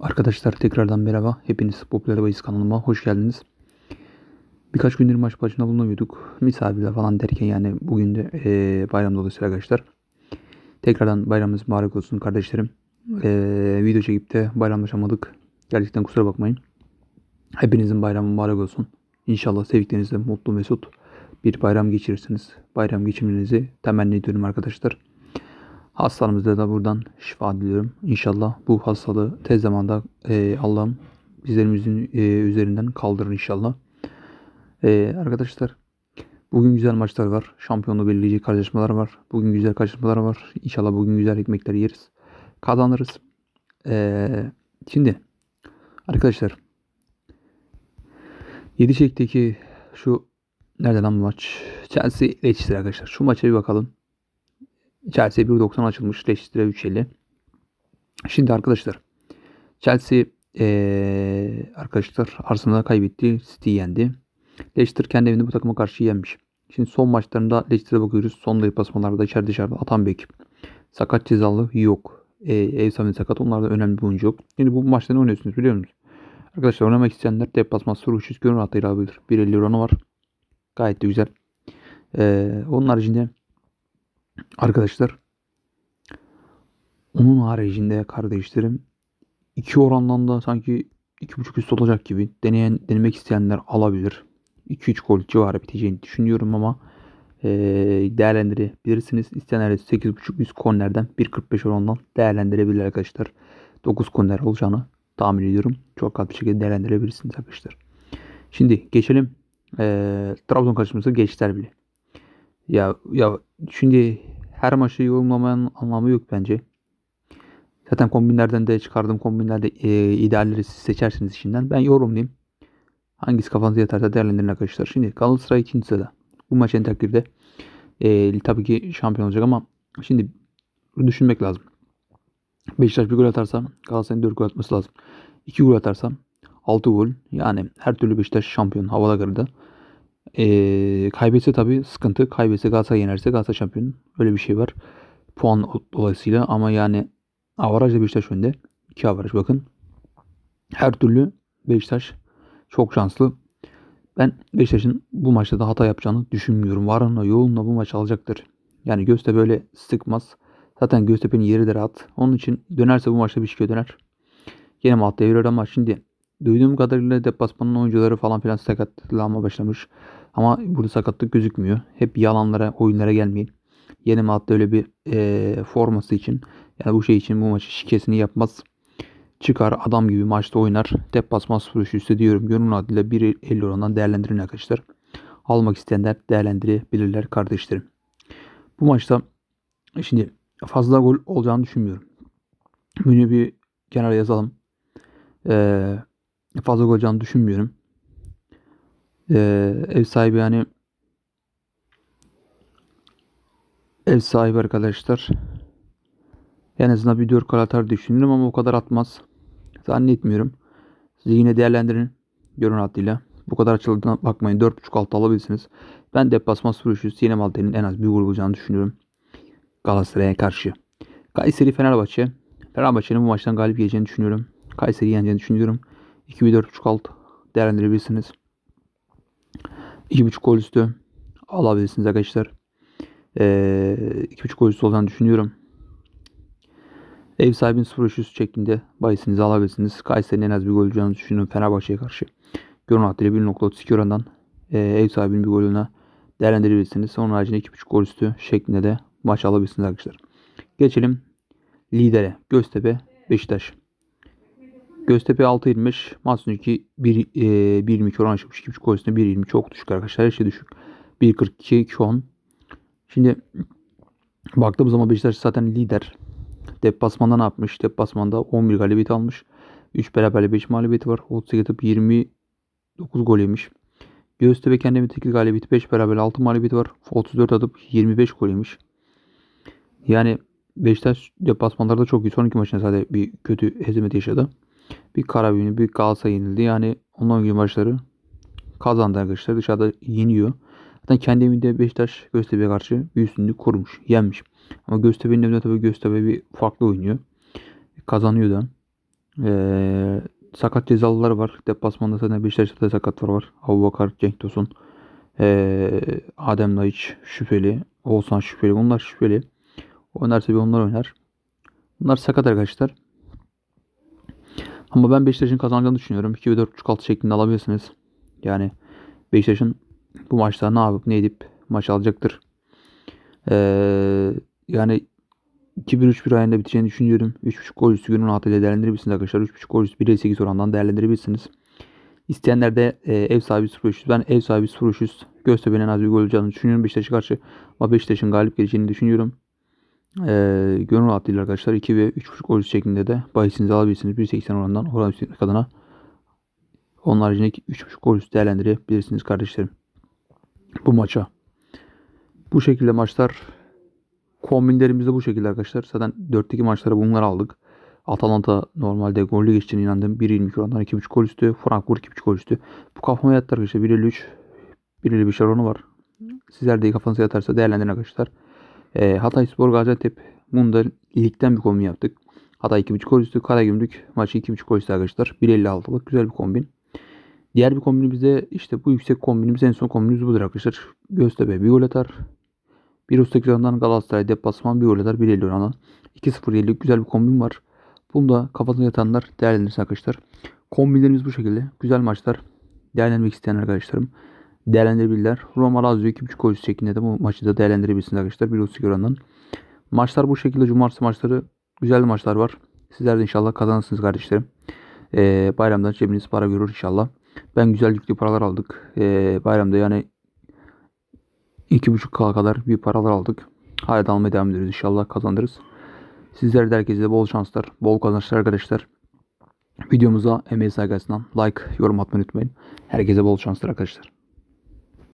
Arkadaşlar tekrardan merhaba. Hepiniz Popüler Bayis kanalıma hoş geldiniz. Birkaç gündür maç başına bulunamıyorduk. Misafirler falan derken yani bugün de e, bayram dolayısıyla arkadaşlar. Tekrardan bayramımız mübarek olsun kardeşlerim. E, video çekip de bayramlaşamadık. Gerçekten kusura bakmayın. Hepinizin bayramı mübarek olsun. İnşallah sevdiklerinizle mutlu mesut bir bayram geçirirsiniz. Bayram geçirmenizi temenni ediyorum arkadaşlar. Hastalarımızda da buradan şifa diliyorum. İnşallah bu hastalığı tez zamanda e, Allah'ım bizlerimizin e, üzerinden kaldırır inşallah. E, arkadaşlar bugün güzel maçlar var. Şampiyonluğu belirleyecek karşılaşmalar var. Bugün güzel karşılaşmalar var. İnşallah bugün güzel ekmekler yeriz. Kazanırız. E, şimdi arkadaşlar 7 çekteki şu nerede lan bu maç? Chelsea Leicester arkadaşlar. Şu maça bir bakalım. Chelsea 1.90 açılmış. Leicester 3.50. Şimdi arkadaşlar Chelsea ee, arkadaşlar Arsenal'a kaybetti. City yendi. Leicester kendi evinde bu takıma karşı yenmiş. Şimdi son maçlarında Leicester'a bakıyoruz. Son deplasmanlarda içeride dışarıda atan bir ekip. Sakat cezalı yok. E, ev sahibi sakat. Onlarda önemli bir oyuncu yok. Şimdi bu maçta ne oynuyorsunuz biliyor musunuz? Arkadaşlar oynamak isteyenler deplasman soru 300 gönül rahatlığıyla alabilir. 1.50 oranı var. Gayet de güzel. E, onun haricinde Arkadaşlar onun haricinde kardeşlerim iki orandan da sanki iki buçuk üst olacak gibi deneyen denemek isteyenler alabilir. 2-3 gol civarı biteceğini düşünüyorum ama e, değerlendirebilirsiniz. İsteyenler 8.5 üst kornerden 1.45 orandan değerlendirebilir arkadaşlar. 9 korner olacağını tahmin ediyorum. Çok rahat bir şekilde değerlendirebilirsiniz arkadaşlar. Şimdi geçelim e, Trabzon karşımıza geçtiler bile. Ya ya şimdi her maçı yorumlamanın anlamı yok bence. Zaten kombinlerden de çıkardığım kombinlerde e, idealleri siz seçersiniz içinden. Ben yorumlayayım. Hangisi kafanıza yatarsa değerlendirin arkadaşlar. Şimdi Galatasaray ikinci sırada. Bu maç en takdirde e, tabii ki şampiyon olacak ama şimdi düşünmek lazım. Beşiktaş bir gol atarsa Galatasaray'ın 4 gol atması lazım. 2 gol atarsa 6 gol. Yani her türlü Beşiktaş şampiyon havada karıda. E, kaybetse tabii sıkıntı. Kaybetse Galatasaray yenerse Galatasaray şampiyon. Öyle bir şey var. Puan dolayısıyla ama yani avaraj da Beşiktaş önünde. İki avaraj bakın. Her türlü Beşiktaş çok şanslı. Ben Beşiktaş'ın bu maçta da hata yapacağını düşünmüyorum. Varınla yoğunla bu maç alacaktır. Yani Göztepe böyle sıkmaz. Zaten Göztepe'nin yeri de rahat. Onun için dönerse bu maçta bir şike döner. Yine mi atlayabilir ama şimdi duyduğum kadarıyla deplasmanın oyuncuları falan filan sakatlanma başlamış. Ama burada sakatlık gözükmüyor. Hep yalanlara, oyunlara gelmeyin. Yeni Malatya öyle bir e, forması için yani bu şey için bu maçı şikesini yapmaz. Çıkar adam gibi maçta oynar. Tep basmaz vuruşu üstü diyorum. Gönül adıyla 1.50 oranından değerlendirin arkadaşlar. Almak isteyenler değerlendirebilirler kardeşlerim. Bu maçta şimdi fazla gol olacağını düşünmüyorum. Bunu bir kenara yazalım. Ee, fazla gol olacağını düşünmüyorum. Ee, ev sahibi yani ev sahibi arkadaşlar en azından bir 4 atar düşünürüm ama o kadar atmaz. Zannetmiyorum. Siz yine değerlendirin. Görün adıyla. Bu kadar açıldığına bakmayın. 4.5 altı alabilirsiniz. Ben deplasman sürüşü Sinem Alten'in en az bir gol bulacağını düşünüyorum. Galatasaray'a karşı. Kayseri Fenerbahçe. Fenerbahçe'nin bu maçtan galip geleceğini düşünüyorum. Kayseri yeneceğini düşünüyorum. 2 4.5 alt değerlendirebilirsiniz. 2.5 gol üstü alabilirsiniz arkadaşlar. Ee, 2.5 gol üstü olacağını düşünüyorum. Ev sahibinin 0 üstü şeklinde bayisinizi alabilirsiniz. Kayseri'nin en az bir gol olacağını düşünüyorum Fenerbahçe'ye karşı. Görün hattıyla 1.32 orandan e, ev sahibinin bir golüne değerlendirebilirsiniz. Onun haricinde 2.5 gol üstü şeklinde de maç alabilirsiniz arkadaşlar. Geçelim lidere Göztepe Beşiktaş. Göztepe 6.25, Matsunuki 1, e, 1.22 oran açılmış. 2.5 gol üstüne 1.20 çok düşük arkadaşlar. Her şey düşük. 1.42 Kyon. Şimdi baktığımız zaman Beşiktaş zaten lider. Deplasmanda ne yapmış? Deplasmanda 11 galibiyet almış. 3 beraberle 5 mağlubiyeti var. 38 atıp 29 gol yemiş. Göztepe kendimi 8 galibiyet 5 beraberle 6 mağlubiyeti var. 34 atıp 25 gol yemiş. Yani Beşiktaş deplasmanlarda çok iyi. Son iki maçında sadece bir kötü hezimeti yaşadı. Bir Karabük'ün bir Galatasaray yenildi. Yani ondan önceki maçları kazandı arkadaşlar. Dışarıda yeniyor. Zaten kendi evinde Beşiktaş Göztepe'ye karşı bir üstünlük kurmuş. Yenmiş. Ama Göztepe'nin evinde tabii Göztepe bir farklı oynuyor. Kazanıyor da. Ee, sakat cezalılar var. Deplasmanda zaten Beşiktaş'ta da sakatlar var. Avukar, Cenk Tosun, ee, Adem Naiç şüpheli. Oğuzhan şüpheli. Bunlar şüpheli. Oynar tabii onlar oynar. Bunlar sakat arkadaşlar. Ama ben Beşiktaş'ın kazanacağını düşünüyorum. 2 ve 4.5-6 şeklinde alabilirsiniz. Yani Beşiktaş'ın bu maçta ne yapıp ne edip maç alacaktır. Ee, yani 2-1-3-1 ayında biteceğini düşünüyorum. 3.5 gol üstü günün rahatıyla değerlendirebilirsiniz arkadaşlar. 3.5 gol üstü 1.58 orandan değerlendirebilirsiniz. İsteyenler de e, ev sahibi 0.500. Ben ev sahibi 0.500 Göztepe'nin az bir gol olacağını düşünüyorum Beşiktaş'a karşı. Ama Beşiktaş'ın galip geleceğini düşünüyorum. Ee, gönül rahatlığıyla arkadaşlar 2 ve 3.5 oruç şeklinde de bahisinizi alabilirsiniz. 1.80 oranından oran üstünlük kadına. Onun haricinde 3.5 oruç değerlendirebilirsiniz kardeşlerim. Bu maça. Bu şekilde maçlar kombinlerimiz de bu şekilde arkadaşlar. Zaten 4'teki maçlara bunları aldık. Atalanta normalde gollü geçtiğine inandım. 1.22 orandan 2.5 gol üstü. Frankfurt 2.5 gol üstü. Bu kafama yattı arkadaşlar. 1.53 1.51 oranı var. Sizler de kafanıza yatarsa değerlendirin arkadaşlar. E, Hatay Spor Gaziantep bunda da bir kombin yaptık. Hatay 2.5 gol üstü, Karagümrük maçı 2.5 gol üstü arkadaşlar. 1.56'lık güzel bir kombin. Diğer bir kombinimiz de işte bu yüksek kombinimiz en son kombinimiz budur arkadaşlar. Göztepe bir gol atar. 1.38 orandan Galatasaray deplasman bir gol atar 1.50 orandan. 2.07'lik güzel bir kombin var. Bunda da kafasına yatanlar değerlendirsin arkadaşlar. Kombinlerimiz bu şekilde. Güzel maçlar değerlendirmek isteyen arkadaşlarım değerlendirebilirler. Roma Lazio 2.5 gol şeklinde de bu maçı da değerlendirebilirsiniz arkadaşlar. Bir Ulusik oranından. Maçlar bu şekilde. Cumartesi maçları güzel maçlar var. Sizler de inşallah kazanırsınız kardeşlerim. Ee, bayramdan cebiniz para görür inşallah. Ben güzel yüklü paralar aldık. Ee, bayramda yani 2.5K kadar bir paralar aldık. Hala da almaya devam ediyoruz. inşallah kazanırız. Sizler de herkese bol şanslar, bol kazançlar arkadaşlar. Videomuza emeği saygısından like, yorum atmayı unutmayın. Herkese bol şanslar arkadaşlar.